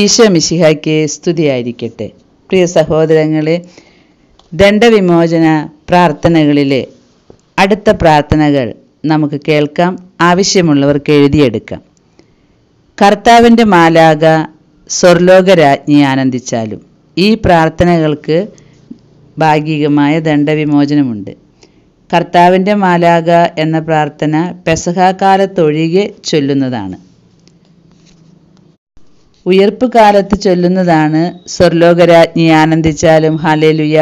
ഈശോ മിശിഹായ്ക്ക് സ്തുതിയായിരിക്കട്ടെ പ്രിയ സഹോദരങ്ങളെ ദണ്ഡവിമോചന പ്രാർത്ഥനകളിലെ അടുത്ത പ്രാർത്ഥനകൾ നമുക്ക് കേൾക്കാം ആവശ്യമുള്ളവർക്ക് എഴുതിയെടുക്കാം കർത്താവിൻ്റെ മാലാക സ്വർലോകരാജ്ഞി ആനന്ദിച്ചാലും ഈ പ്രാർത്ഥനകൾക്ക് ഭാഗികമായ ദണ്ഡവിമോചനമുണ്ട് കർത്താവിൻ്റെ മാലാക എന്ന പ്രാർത്ഥന പെസഹാകാലത്തൊഴികെ ചൊല്ലുന്നതാണ് ഉയർപ്പ് കാലത്ത് ചൊല്ലുന്നതാണ് സ്വർലോകരാജ്ഞി ആനന്ദിച്ചാലും ഹലേലുയ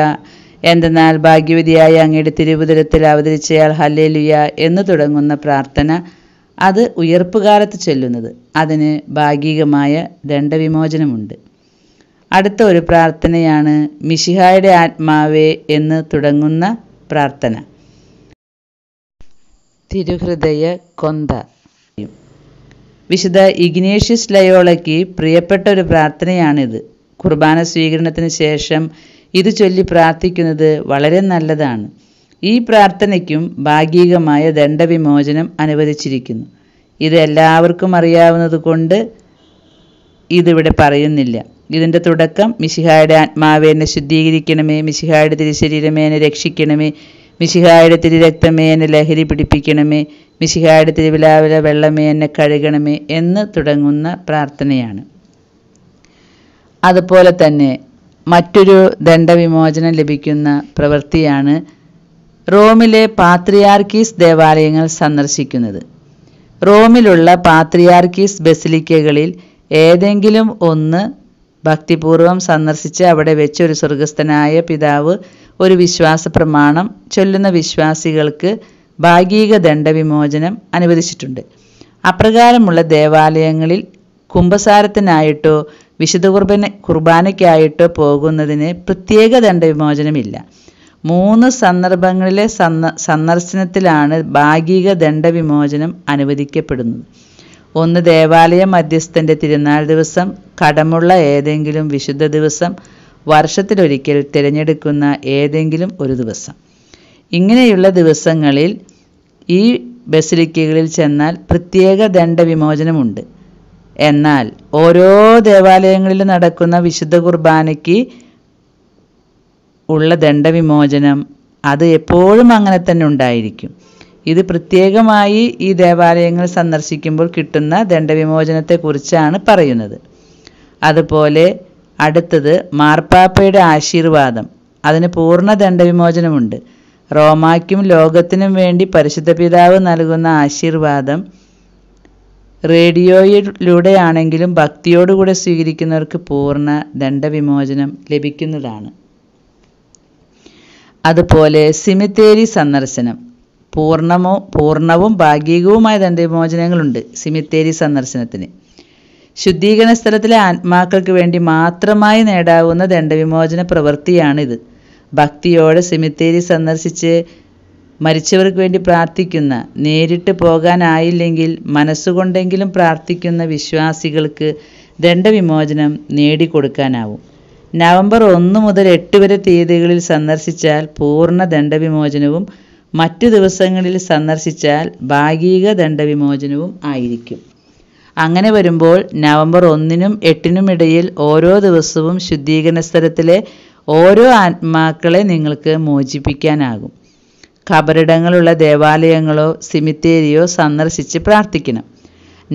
എന്തെന്നാൽ ഭാഗ്യവതിയായ അങ്ങയുടെ തിരുവുതരത്തിൽ അവതരിച്ചയാൾ ഹലേലുയ എന്ന് തുടങ്ങുന്ന പ്രാർത്ഥന അത് കാലത്ത് ചൊല്ലുന്നത് അതിന് ഭാഗികമായ ദണ്ഡവിമോചനമുണ്ട് അടുത്ത ഒരു പ്രാർത്ഥനയാണ് മിഷിഹായുടെ ആത്മാവേ എന്ന് തുടങ്ങുന്ന പ്രാർത്ഥന തിരുഹൃദയ കൊന്ത വിശുദ്ധ ഇഗ്നേഷ്യസ് ലയോളയ്ക്ക് പ്രിയപ്പെട്ട ഒരു പ്രാർത്ഥനയാണിത് കുർബാന സ്വീകരണത്തിന് ശേഷം ഇത് ചൊല്ലി പ്രാർത്ഥിക്കുന്നത് വളരെ നല്ലതാണ് ഈ പ്രാർത്ഥനയ്ക്കും ഭാഗികമായ ദണ്ഡവിമോചനം അനുവദിച്ചിരിക്കുന്നു ഇത് എല്ലാവർക്കും അറിയാവുന്നത് കൊണ്ട് ഇതിവിടെ പറയുന്നില്ല ഇതിൻ്റെ തുടക്കം മിശിഹായുടെ ആത്മാവെ എന്നെ ശുദ്ധീകരിക്കണമേ മിശിഹായുടെ തിരുശരീരമേനെ എന്നെ രക്ഷിക്കണമേ മിശിഹായുടെ തിരുരക്തമേ എന്നെ ലഹരി പിടിപ്പിക്കണമേ മിശിഹായുടെ തിരുവിലാവിലെ വെള്ളമേ എന്നെ കഴുകണമേ എന്ന് തുടങ്ങുന്ന പ്രാർത്ഥനയാണ് അതുപോലെ തന്നെ മറ്റൊരു ദണ്ഡവിമോചനം ലഭിക്കുന്ന പ്രവൃത്തിയാണ് റോമിലെ പാത്രിയാർക്കീസ് ദേവാലയങ്ങൾ സന്ദർശിക്കുന്നത് റോമിലുള്ള പാത്രിയാർക്കീസ് ബസിലിക്കകളിൽ ഏതെങ്കിലും ഒന്ന് ഭക്തിപൂർവം സന്ദർശിച്ച് അവിടെ വെച്ച് ഒരു സ്വർഗസ്ഥനായ പിതാവ് ഒരു വിശ്വാസ പ്രമാണം ചൊല്ലുന്ന വിശ്വാസികൾക്ക് ഭാഗിക ദണ്ഡവിമോചനം അനുവദിച്ചിട്ടുണ്ട് അപ്രകാരമുള്ള ദേവാലയങ്ങളിൽ കുംഭസാരത്തിനായിട്ടോ വിശുദ്ധ കുർബന കുർബാനയ്ക്കായിട്ടോ പോകുന്നതിന് പ്രത്യേക ദണ്ഡവിമോചനമില്ല മൂന്ന് സന്ദർഭങ്ങളിലെ സന്ന സന്ദർശനത്തിലാണ് ഭാഗിക ദണ്ഡവിമോചനം അനുവദിക്കപ്പെടുന്നത് ഒന്ന് ദേവാലയ മധ്യസ്ഥൻ്റെ തിരുനാൾ ദിവസം കടമുള്ള ഏതെങ്കിലും വിശുദ്ധ ദിവസം വർഷത്തിലൊരിക്കൽ തിരഞ്ഞെടുക്കുന്ന ഏതെങ്കിലും ഒരു ദിവസം ഇങ്ങനെയുള്ള ദിവസങ്ങളിൽ ഈ ബസിലിക്കകളിൽ ചെന്നാൽ പ്രത്യേക ദണ്ഡവിമോചനമുണ്ട് എന്നാൽ ഓരോ ദേവാലയങ്ങളിൽ നടക്കുന്ന വിശുദ്ധ കുർബാനയ്ക്ക് ഉള്ള ദണ്ഡവിമോചനം അത് എപ്പോഴും അങ്ങനെ തന്നെ ഉണ്ടായിരിക്കും ഇത് പ്രത്യേകമായി ഈ ദേവാലയങ്ങൾ സന്ദർശിക്കുമ്പോൾ കിട്ടുന്ന ദണ്ഡവിമോചനത്തെക്കുറിച്ചാണ് പറയുന്നത് അതുപോലെ അടുത്തത് മാർപ്പാപ്പയുടെ ആശീർവാദം അതിന് പൂർണ്ണ ദണ്ഡവിമോചനമുണ്ട് റോമാക്കും ലോകത്തിനും വേണ്ടി പരിശുദ്ധ പിതാവ് നൽകുന്ന ആശീർവാദം റേഡിയോയിലൂടെയാണെങ്കിലും ഭക്തിയോടുകൂടെ സ്വീകരിക്കുന്നവർക്ക് പൂർണ്ണ ദണ്ഡവിമോചനം ലഭിക്കുന്നതാണ് അതുപോലെ സിമിത്തേരി സന്ദർശനം പൂർണ്ണമോ പൂർണ്ണവും ഭാഗികവുമായ ദണ്ഡവിമോചനങ്ങളുണ്ട് സിമിത്തേരി സന്ദർശനത്തിന് ശുദ്ധീകരണ സ്ഥലത്തിലെ ആത്മാക്കൾക്ക് വേണ്ടി മാത്രമായി നേടാവുന്ന ദണ്ഡവിമോചന പ്രവൃത്തിയാണിത് ഭക്തിയോടെ സെമിത്തേരി സന്ദർശിച്ച് മരിച്ചവർക്ക് വേണ്ടി പ്രാർത്ഥിക്കുന്ന നേരിട്ട് പോകാനായില്ലെങ്കിൽ മനസ്സുകൊണ്ടെങ്കിലും പ്രാർത്ഥിക്കുന്ന വിശ്വാസികൾക്ക് ദണ്ഡവിമോചനം നേടിക്കൊടുക്കാനാവും നവംബർ ഒന്ന് മുതൽ എട്ട് വരെ തീയതികളിൽ സന്ദർശിച്ചാൽ പൂർണ്ണ ദണ്ഡവിമോചനവും മറ്റു ദിവസങ്ങളിൽ സന്ദർശിച്ചാൽ ഭാഗിക ദണ്ഡവിമോചനവും ആയിരിക്കും അങ്ങനെ വരുമ്പോൾ നവംബർ ഒന്നിനും എട്ടിനും ഇടയിൽ ഓരോ ദിവസവും ശുദ്ധീകരണ സ്ഥലത്തിലെ ഓരോ ആത്മാക്കളെ നിങ്ങൾക്ക് മോചിപ്പിക്കാനാകും ഖബറിടങ്ങളുള്ള ദേവാലയങ്ങളോ സിമിത്തേരിയോ സന്ദർശിച്ച് പ്രാർത്ഥിക്കണം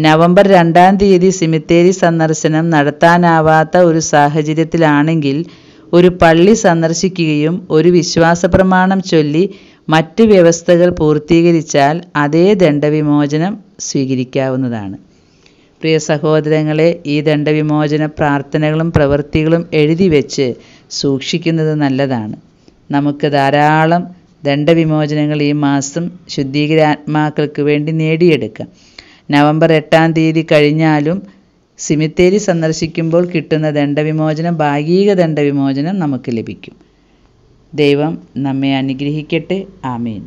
നവംബർ രണ്ടാം തീയതി സിമിത്തേരി സന്ദർശനം നടത്താനാവാത്ത ഒരു സാഹചര്യത്തിലാണെങ്കിൽ ഒരു പള്ളി സന്ദർശിക്കുകയും ഒരു വിശ്വാസ പ്രമാണം ചൊല്ലി മറ്റ് വ്യവസ്ഥകൾ പൂർത്തീകരിച്ചാൽ അതേ ദണ്ഡവിമോചനം സ്വീകരിക്കാവുന്നതാണ് പ്രിയ സഹോദരങ്ങളെ ഈ ദണ്ഡവിമോചന പ്രാർത്ഥനകളും പ്രവൃത്തികളും എഴുതി വെച്ച് സൂക്ഷിക്കുന്നത് നല്ലതാണ് നമുക്ക് ധാരാളം ദണ്ഡവിമോചനങ്ങൾ ഈ മാസം ശുദ്ധീകരാത്മാക്കൾക്ക് വേണ്ടി നേടിയെടുക്കാം നവംബർ എട്ടാം തീയതി കഴിഞ്ഞാലും സിമിത്തേരി സന്ദർശിക്കുമ്പോൾ കിട്ടുന്ന ദണ്ഡവിമോചനം ഭാഗിക ദണ്ഡവിമോചനം നമുക്ക് ലഭിക്കും ദൈവം നമ്മെ അനുഗ്രഹിക്കട്ടെ ആമേൻ